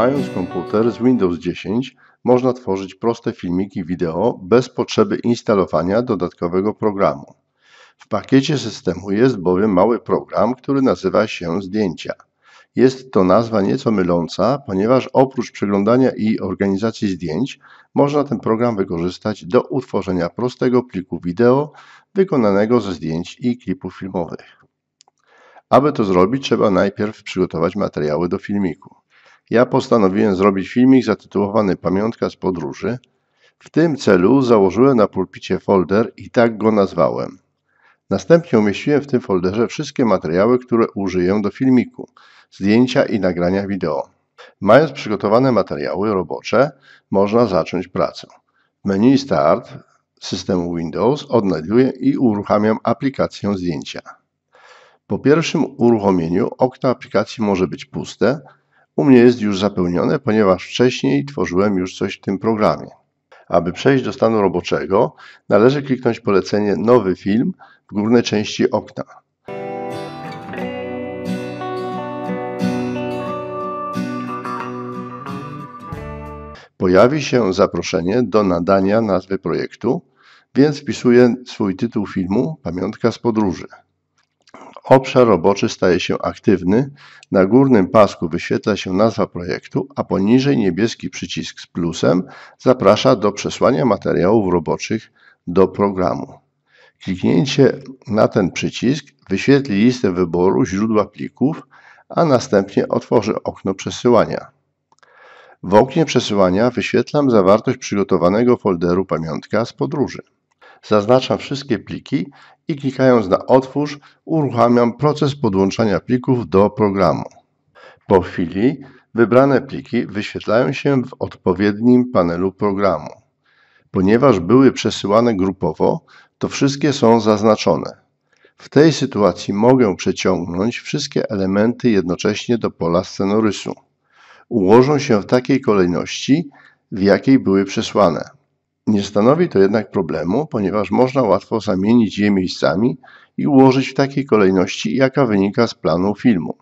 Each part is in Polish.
Mając komputer z Windows 10 można tworzyć proste filmiki wideo bez potrzeby instalowania dodatkowego programu. W pakiecie systemu jest bowiem mały program, który nazywa się Zdjęcia. Jest to nazwa nieco myląca, ponieważ oprócz przeglądania i organizacji zdjęć można ten program wykorzystać do utworzenia prostego pliku wideo wykonanego ze zdjęć i klipów filmowych. Aby to zrobić, trzeba najpierw przygotować materiały do filmiku ja postanowiłem zrobić filmik zatytułowany Pamiątka z podróży. W tym celu założyłem na pulpicie folder i tak go nazwałem. Następnie umieściłem w tym folderze wszystkie materiały, które użyję do filmiku, zdjęcia i nagrania wideo. Mając przygotowane materiały robocze, można zacząć pracę. W menu Start systemu Windows odnajduję i uruchamiam aplikację zdjęcia. Po pierwszym uruchomieniu okno aplikacji może być puste, u mnie jest już zapełnione, ponieważ wcześniej tworzyłem już coś w tym programie. Aby przejść do stanu roboczego, należy kliknąć polecenie Nowy film w górnej części okna. Pojawi się zaproszenie do nadania nazwy projektu, więc wpisuję swój tytuł filmu Pamiątka z podróży. Obszar roboczy staje się aktywny, na górnym pasku wyświetla się nazwa projektu, a poniżej niebieski przycisk z plusem zaprasza do przesłania materiałów roboczych do programu. Kliknięcie na ten przycisk wyświetli listę wyboru źródła plików, a następnie otworzy okno przesyłania. W oknie przesyłania wyświetlam zawartość przygotowanego folderu pamiątka z podróży. Zaznaczam wszystkie pliki i klikając na Otwórz uruchamiam proces podłączania plików do programu. Po chwili wybrane pliki wyświetlają się w odpowiednim panelu programu. Ponieważ były przesyłane grupowo, to wszystkie są zaznaczone. W tej sytuacji mogę przeciągnąć wszystkie elementy jednocześnie do pola scenorysu. Ułożą się w takiej kolejności, w jakiej były przesłane. Nie stanowi to jednak problemu, ponieważ można łatwo zamienić je miejscami i ułożyć w takiej kolejności, jaka wynika z planu filmu.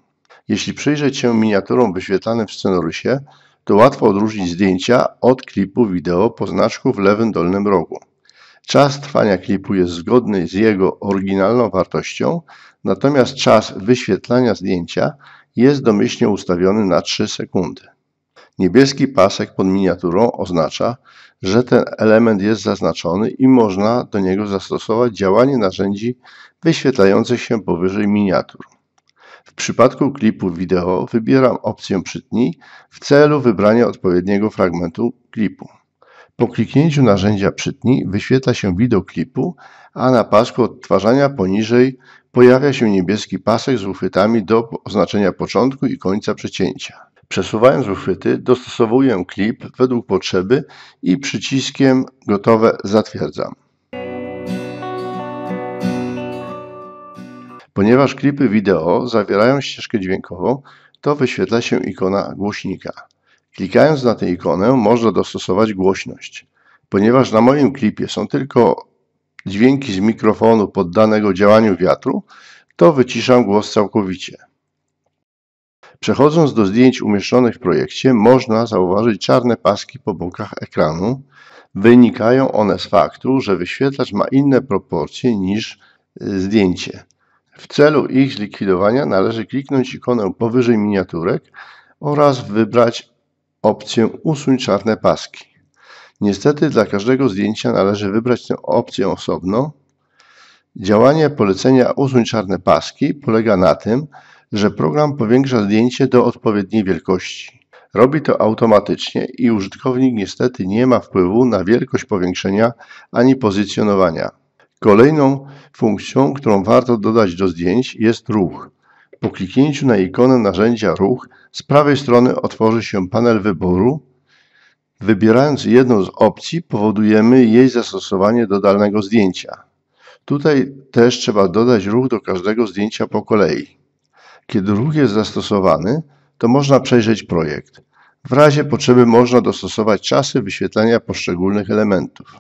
Jeśli przyjrzeć się miniaturom wyświetlanym w scenorysie, to łatwo odróżnić zdjęcia od klipu wideo po znaczku w lewym dolnym rogu. Czas trwania klipu jest zgodny z jego oryginalną wartością, natomiast czas wyświetlania zdjęcia jest domyślnie ustawiony na 3 sekundy. Niebieski pasek pod miniaturą oznacza, że ten element jest zaznaczony i można do niego zastosować działanie narzędzi wyświetlających się powyżej miniatur. W przypadku klipu wideo wybieram opcję Przytnij w celu wybrania odpowiedniego fragmentu klipu. Po kliknięciu narzędzia Przytnij wyświetla się widok klipu, a na pasku odtwarzania poniżej pojawia się niebieski pasek z uchwytami do oznaczenia początku i końca przecięcia. Przesuwając uchwyty dostosowuję klip według potrzeby i przyciskiem gotowe zatwierdzam. Ponieważ klipy wideo zawierają ścieżkę dźwiękową, to wyświetla się ikona głośnika. Klikając na tę ikonę można dostosować głośność. Ponieważ na moim klipie są tylko dźwięki z mikrofonu poddanego działaniu wiatru, to wyciszam głos całkowicie. Przechodząc do zdjęć umieszczonych w projekcie, można zauważyć czarne paski po bokach ekranu. Wynikają one z faktu, że wyświetlacz ma inne proporcje niż y, zdjęcie. W celu ich zlikwidowania należy kliknąć ikonę powyżej miniaturek oraz wybrać opcję Usuń czarne paski. Niestety dla każdego zdjęcia należy wybrać tę opcję osobno. Działanie polecenia Usuń czarne paski polega na tym, że program powiększa zdjęcie do odpowiedniej wielkości. Robi to automatycznie i użytkownik niestety nie ma wpływu na wielkość powiększenia ani pozycjonowania. Kolejną funkcją, którą warto dodać do zdjęć jest ruch. Po kliknięciu na ikonę narzędzia ruch z prawej strony otworzy się panel wyboru. Wybierając jedną z opcji powodujemy jej zastosowanie do danego zdjęcia. Tutaj też trzeba dodać ruch do każdego zdjęcia po kolei. Kiedy ruch jest zastosowany, to można przejrzeć projekt. W razie potrzeby można dostosować czasy wyświetlania poszczególnych elementów.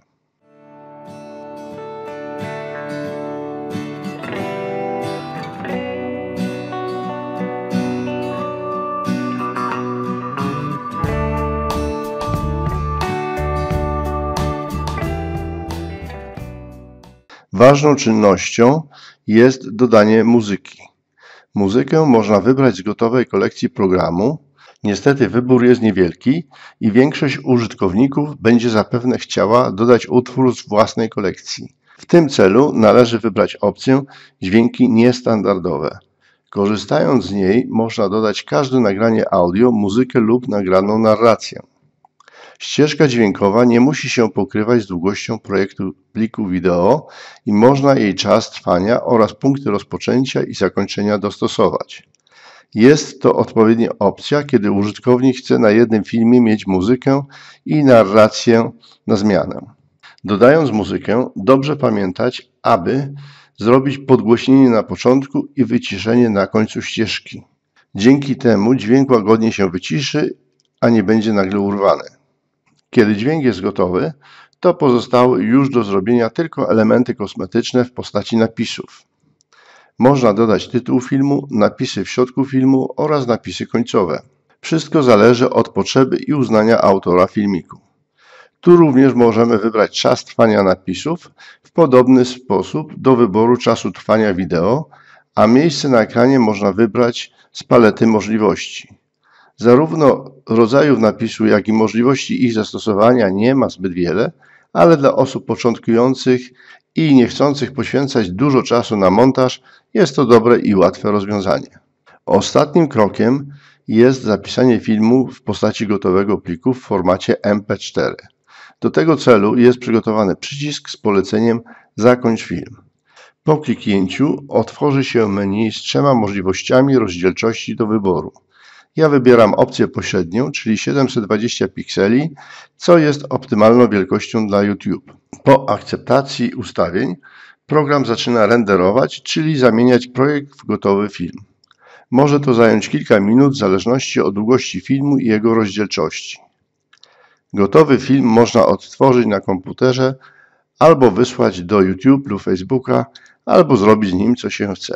Ważną czynnością jest dodanie muzyki. Muzykę można wybrać z gotowej kolekcji programu. Niestety wybór jest niewielki i większość użytkowników będzie zapewne chciała dodać utwór z własnej kolekcji. W tym celu należy wybrać opcję dźwięki niestandardowe. Korzystając z niej można dodać każde nagranie audio, muzykę lub nagraną narrację. Ścieżka dźwiękowa nie musi się pokrywać z długością projektu pliku wideo i można jej czas trwania oraz punkty rozpoczęcia i zakończenia dostosować. Jest to odpowiednia opcja, kiedy użytkownik chce na jednym filmie mieć muzykę i narrację na zmianę. Dodając muzykę, dobrze pamiętać, aby zrobić podgłośnienie na początku i wyciszenie na końcu ścieżki. Dzięki temu dźwięk łagodnie się wyciszy, a nie będzie nagle urwany. Kiedy dźwięk jest gotowy, to pozostały już do zrobienia tylko elementy kosmetyczne w postaci napisów. Można dodać tytuł filmu, napisy w środku filmu oraz napisy końcowe. Wszystko zależy od potrzeby i uznania autora filmiku. Tu również możemy wybrać czas trwania napisów w podobny sposób do wyboru czasu trwania wideo, a miejsce na ekranie można wybrać z palety możliwości. Zarówno rodzajów napisu, jak i możliwości ich zastosowania nie ma zbyt wiele, ale dla osób początkujących i niechcących poświęcać dużo czasu na montaż jest to dobre i łatwe rozwiązanie. Ostatnim krokiem jest zapisanie filmu w postaci gotowego pliku w formacie MP4. Do tego celu jest przygotowany przycisk z poleceniem Zakończ film. Po kliknięciu otworzy się menu z trzema możliwościami rozdzielczości do wyboru. Ja wybieram opcję pośrednią, czyli 720 pikseli, co jest optymalną wielkością dla YouTube. Po akceptacji ustawień program zaczyna renderować, czyli zamieniać projekt w gotowy film. Może to zająć kilka minut w zależności od długości filmu i jego rozdzielczości. Gotowy film można odtworzyć na komputerze albo wysłać do YouTube lub Facebooka, albo zrobić z nim co się chce.